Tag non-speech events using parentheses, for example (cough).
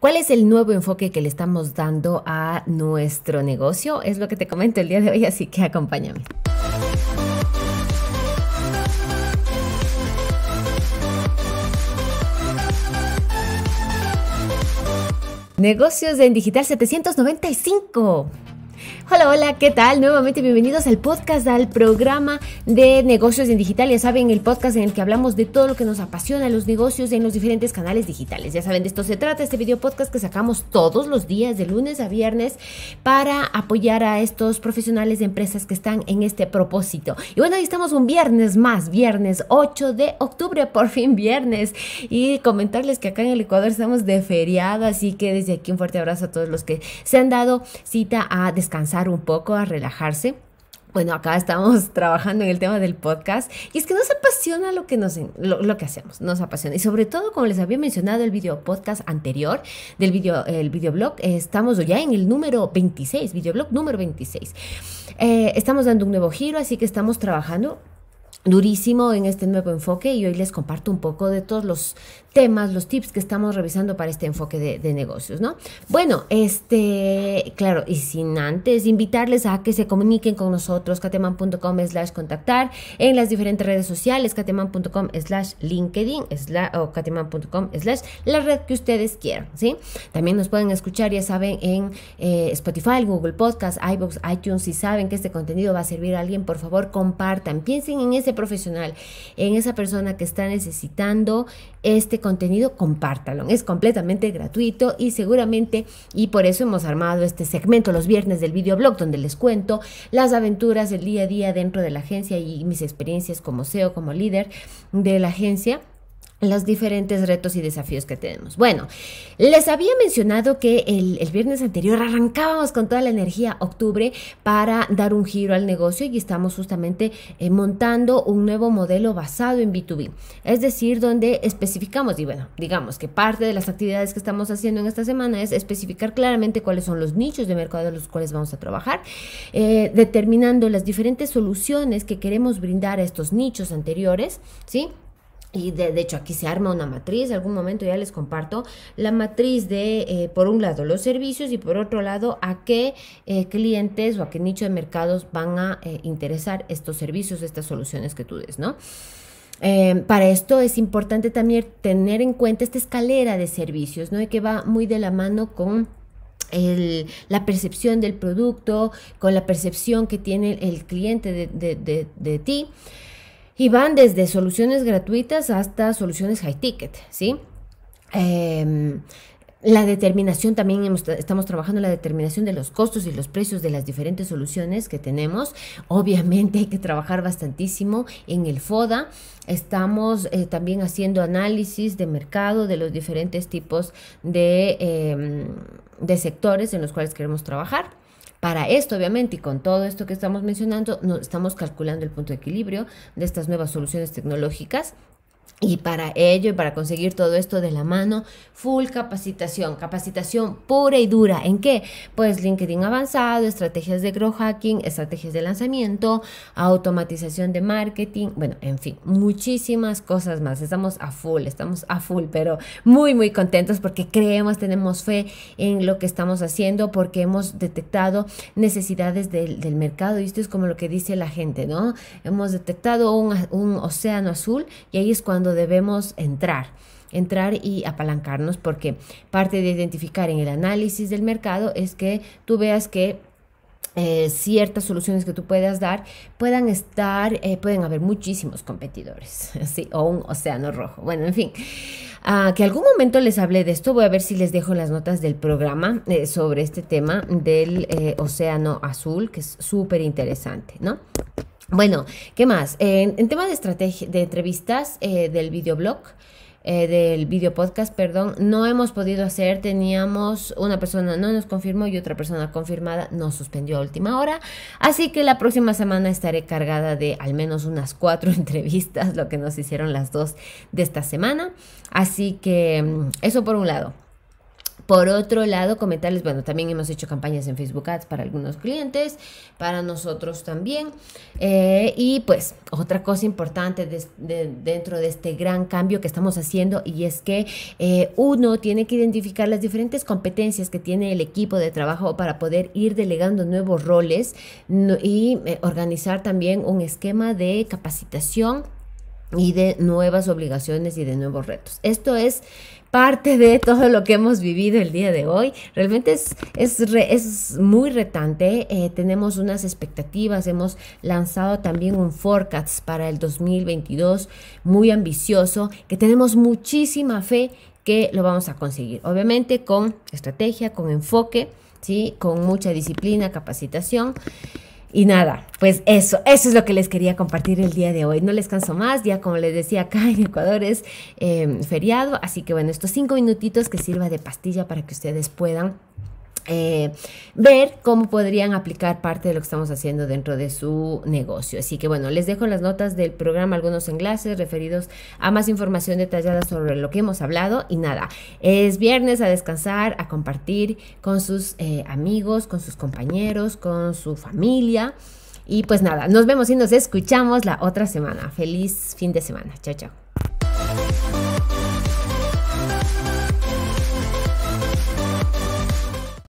¿Cuál es el nuevo enfoque que le estamos dando a nuestro negocio? Es lo que te comento el día de hoy, así que acompáñame. Negocios en Digital 795. Hola, hola, ¿qué tal? Nuevamente bienvenidos al podcast, al programa de negocios en digital. Ya saben, el podcast en el que hablamos de todo lo que nos apasiona, los negocios en los diferentes canales digitales. Ya saben, de esto se trata, este video podcast que sacamos todos los días, de lunes a viernes, para apoyar a estos profesionales de empresas que están en este propósito. Y bueno, ahí estamos un viernes más, viernes 8 de octubre, por fin viernes. Y comentarles que acá en el Ecuador estamos de feriado, así que desde aquí un fuerte abrazo a todos los que se han dado cita a descansar un poco, a relajarse. Bueno, acá estamos (laughs) trabajando en el tema del podcast y es que nos apasiona lo que, nos, lo, que hacemos, nos apasiona. Y sobre todo, como les había mencionado el video podcast anterior del video, el videoblog, eh, estamos ya en el número 26, videoblog número 26. Eh, estamos dando un nuevo giro, así que estamos trabajando durísimo en este nuevo enfoque y hoy les comparto un poco de todos los temas, los tips que estamos revisando para este enfoque de, negocios, ¿no? Bueno, este, claro, y sin antes invitarles a que se comuniquen con nosotros, cateman.com slash contactar, en las diferentes redes sociales, cateman.com slash LinkedIn o cateman.com slash la red que ustedes quieran, ¿sí? También nos pueden escuchar, ya saben, en eh, Spotify, Google Podcast, iBooks, iTunes, si saben que este contenido va a servir a alguien, por favor, compartan, piensen en ese profesional, en esa persona que está necesitando este contenido, compártalo. Es completamente gratuito y seguramente, y por eso hemos armado este segmento los viernes del videoblog, donde les cuento las aventuras, del día a día dentro de la agencia y mis experiencias como CEO, como líder de la agencia los diferentes retos y desafíos que tenemos. Bueno, les había mencionado que el, viernes anterior arrancábamos con toda la energía octubre para dar un giro al negocio y estamos justamente eh, montando un nuevo modelo basado en B2B, es decir, donde especificamos, y bueno, digamos que parte de las actividades que estamos haciendo en esta semana es especificar claramente cuáles son los nichos de mercado en los cuales vamos a trabajar, eh, determinando las diferentes soluciones que queremos brindar a estos nichos anteriores, ¿sí? y de, hecho aquí se arma una matriz, algún momento ya les comparto, la matriz de, eh, por un lado, los servicios y por otro lado, a qué eh, clientes o a qué nicho de mercados van a eh, interesar estos servicios, estas soluciones que tú des, ¿no? para esto es importante también tener en cuenta esta escalera de servicios, ¿no? Y que va muy de la mano con la percepción del producto, con la percepción que tiene el cliente de, de, de, de ti y van desde soluciones gratuitas hasta soluciones high ticket, ¿sí? Em, la determinación, también estamos trabajando en la determinación de los costos y los precios de las diferentes soluciones que tenemos. Obviamente hay que trabajar bastantísimo en el FODA. Estamos eh, también haciendo análisis de mercado de los diferentes tipos de, em, de sectores en los cuales queremos trabajar. Para esto, obviamente, y con todo esto que estamos mencionando, no, estamos calculando el punto de equilibrio de estas nuevas soluciones tecnológicas y para ello y para conseguir todo esto de la mano, full capacitación, capacitación pura y dura. ¿En qué? Pues LinkedIn avanzado, estrategias de grow hacking, estrategias de lanzamiento, automatización de marketing, bueno, en fin, muchísimas cosas más. Estamos a full, estamos a full, pero muy, muy contentos porque creemos, tenemos fe en lo que estamos haciendo porque hemos detectado necesidades del, mercado y esto es como lo que dice la gente, ¿no? Hemos detectado un océano azul y ahí es cuando debemos entrar entrar y apalancarnos porque parte de identificar en el análisis del mercado es que tú veas que eh, ciertas soluciones que tú puedas dar puedan estar, eh, pueden haber muchísimos competidores, así (laughs) o un océano rojo. Bueno, en fin, ah, que algún momento les hablé de esto, voy a ver si les dejo las notas del programa eh, sobre este tema del océano azul, que es súper interesante, ¿no? Bueno, ¿qué más? en tema de estrategia, de entrevistas eh, del videoblog, eh, del video podcast, perdón, no hemos podido hacer. Teníamos una persona no nos confirmó y otra persona confirmada nos suspendió a última hora. Así que la próxima semana estaré cargada de al menos unas cuatro (laughs) entrevistas, lo que nos hicieron las dos de esta semana. Así que mm, eso por un lado. Por otro lado, comentarles, bueno, también hemos hecho campañas en Facebook Ads para algunos clientes, para nosotros también. Eh, y pues otra cosa importante dentro de este gran cambio que estamos haciendo y es que eh, uno tiene que identificar las diferentes competencias que tiene el equipo de trabajo para poder ir delegando nuevos roles y eh, organizar también un esquema de capacitación y de nuevas obligaciones y de nuevos retos. Esto es parte de todo lo que hemos vivido el día de hoy. Realmente es, es, es muy retante. Eh, tenemos unas expectativas. Hemos lanzado también un forecast para el 2022 muy ambicioso, que tenemos muchísima fe que lo vamos a conseguir. Obviamente con estrategia, con enfoque, ¿sí? con mucha disciplina, capacitación. Y nada, pues eso, eso es lo que les quería compartir el día de hoy. No les canso más, ya como les decía acá en Ecuador es eh, feriado, así que bueno, estos cinco minutitos que sirva de pastilla para que ustedes puedan eh, ver cómo podrían aplicar parte de lo que estamos haciendo dentro de su negocio. Así que bueno, les dejo las notas del programa algunos enlaces referidos a más información detallada sobre lo que hemos hablado. Y nada, es viernes a descansar, a compartir con sus eh, amigos, con sus compañeros, con su familia. Y pues nada, nos vemos y nos escuchamos la otra semana. Feliz fin de semana. Chao, chao.